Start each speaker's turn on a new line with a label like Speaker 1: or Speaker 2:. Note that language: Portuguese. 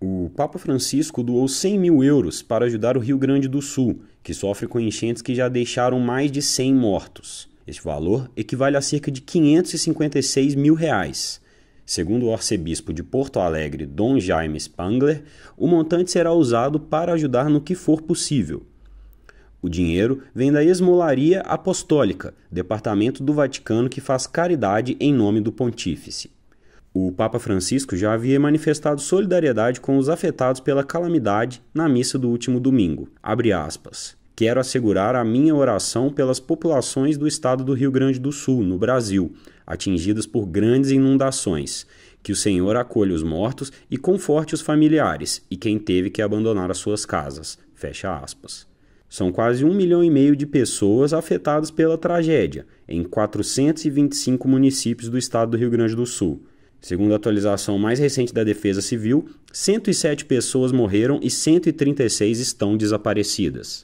Speaker 1: o Papa Francisco doou 100 mil euros para ajudar o Rio Grande do Sul, que sofre com enchentes que já deixaram mais de 100 mortos. Este valor equivale a cerca de 556 mil reais. Segundo o arcebispo de Porto Alegre, Dom Jaime Spangler, o montante será usado para ajudar no que for possível. O dinheiro vem da Esmolaria Apostólica, departamento do Vaticano que faz caridade em nome do Pontífice. O Papa Francisco já havia manifestado solidariedade com os afetados pela calamidade na missa do último domingo. Aspas, Quero assegurar a minha oração pelas populações do estado do Rio Grande do Sul, no Brasil, atingidas por grandes inundações. Que o Senhor acolha os mortos e conforte os familiares e quem teve que abandonar as suas casas. Fecha aspas. São quase um milhão e meio de pessoas afetadas pela tragédia, em 425 municípios do estado do Rio Grande do Sul. Segundo a atualização mais recente da Defesa Civil, 107 pessoas morreram e 136 estão desaparecidas.